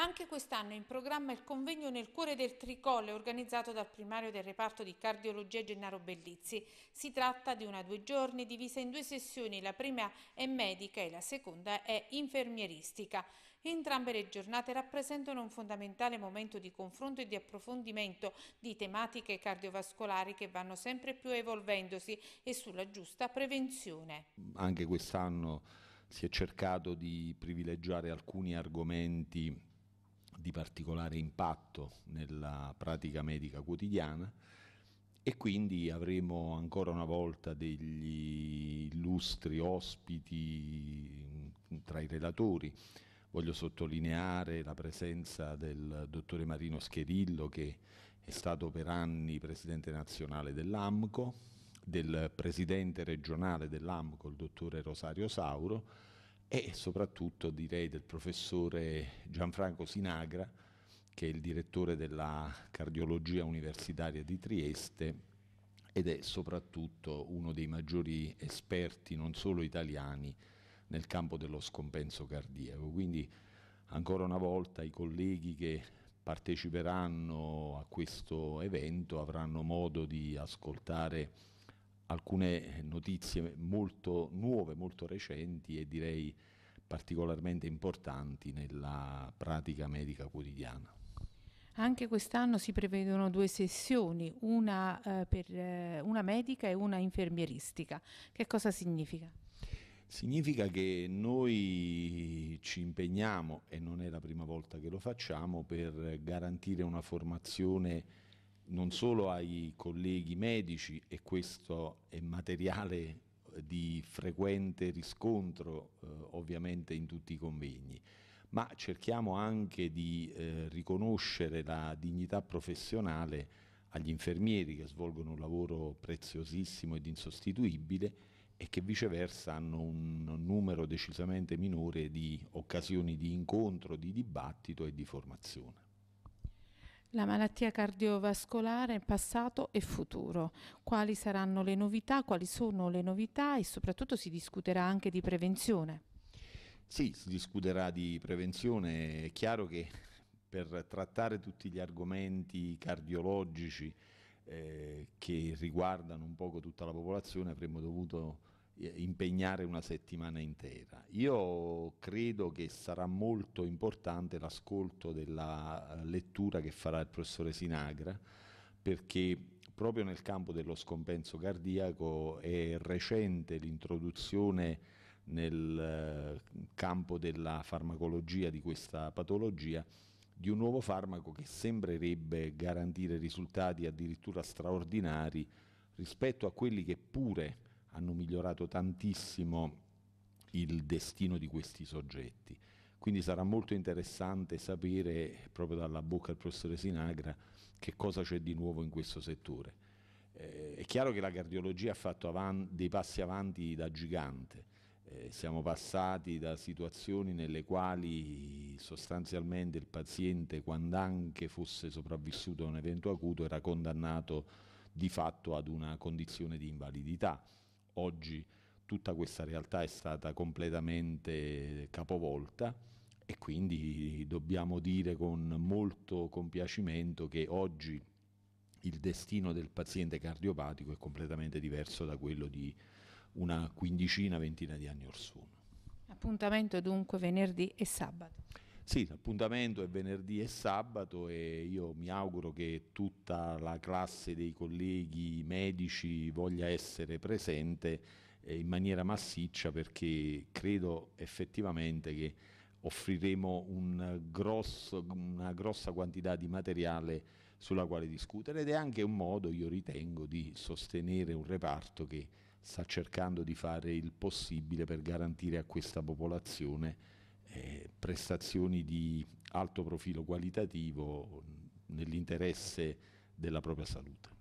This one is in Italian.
Anche quest'anno è in programma il convegno nel cuore del Tricolle organizzato dal primario del reparto di cardiologia Gennaro Bellizzi. Si tratta di una due giorni divisa in due sessioni, la prima è medica e la seconda è infermieristica. Entrambe le giornate rappresentano un fondamentale momento di confronto e di approfondimento di tematiche cardiovascolari che vanno sempre più evolvendosi e sulla giusta prevenzione. Anche quest'anno si è cercato di privilegiare alcuni argomenti di particolare impatto nella pratica medica quotidiana e quindi avremo ancora una volta degli illustri ospiti mm, tra i relatori. Voglio sottolineare la presenza del dottore Marino Scherillo che è stato per anni presidente nazionale dell'AMCO, del presidente regionale dell'AMCO, il dottore Rosario Sauro, e soprattutto direi del professore Gianfranco Sinagra, che è il direttore della cardiologia universitaria di Trieste ed è soprattutto uno dei maggiori esperti, non solo italiani, nel campo dello scompenso cardiaco. Quindi ancora una volta i colleghi che parteciperanno a questo evento avranno modo di ascoltare alcune notizie molto nuove, molto recenti e direi particolarmente importanti nella pratica medica quotidiana. Anche quest'anno si prevedono due sessioni, una eh, per eh, una medica e una infermieristica. Che cosa significa? Significa che noi ci impegniamo, e non è la prima volta che lo facciamo, per garantire una formazione non solo ai colleghi medici, e questo è materiale eh, di frequente riscontro eh, ovviamente in tutti i convegni, ma cerchiamo anche di eh, riconoscere la dignità professionale agli infermieri che svolgono un lavoro preziosissimo ed insostituibile e che viceversa hanno un numero decisamente minore di occasioni di incontro, di dibattito e di formazione. La malattia cardiovascolare passato e futuro. Quali saranno le novità, quali sono le novità e soprattutto si discuterà anche di prevenzione. Sì, si discuterà di prevenzione. È chiaro che per trattare tutti gli argomenti cardiologici eh, che riguardano un poco tutta la popolazione avremmo dovuto eh, impegnare una settimana intera. Io credo che sarà molto importante l'ascolto della eh, lettura che farà il professore Sinagra perché proprio nel campo dello scompenso cardiaco è recente l'introduzione nel eh, campo della farmacologia di questa patologia di un nuovo farmaco che sembrerebbe garantire risultati addirittura straordinari rispetto a quelli che pure hanno migliorato tantissimo il destino di questi soggetti. Quindi sarà molto interessante sapere proprio dalla bocca del professore Sinagra che cosa c'è di nuovo in questo settore. Eh, è chiaro che la cardiologia ha fatto dei passi avanti da gigante, eh, siamo passati da situazioni nelle quali sostanzialmente il paziente, quando anche fosse sopravvissuto a un evento acuto, era condannato di fatto ad una condizione di invalidità Oggi tutta questa realtà è stata completamente capovolta e quindi dobbiamo dire con molto compiacimento che oggi il destino del paziente cardiopatico è completamente diverso da quello di una quindicina, ventina di anni or Appuntamento dunque venerdì e sabato. Sì, l'appuntamento è venerdì e sabato e io mi auguro che tutta la classe dei colleghi medici voglia essere presente eh, in maniera massiccia perché credo effettivamente che offriremo un grosso, una grossa quantità di materiale sulla quale discutere ed è anche un modo, io ritengo, di sostenere un reparto che sta cercando di fare il possibile per garantire a questa popolazione eh, prestazioni di alto profilo qualitativo nell'interesse della propria salute.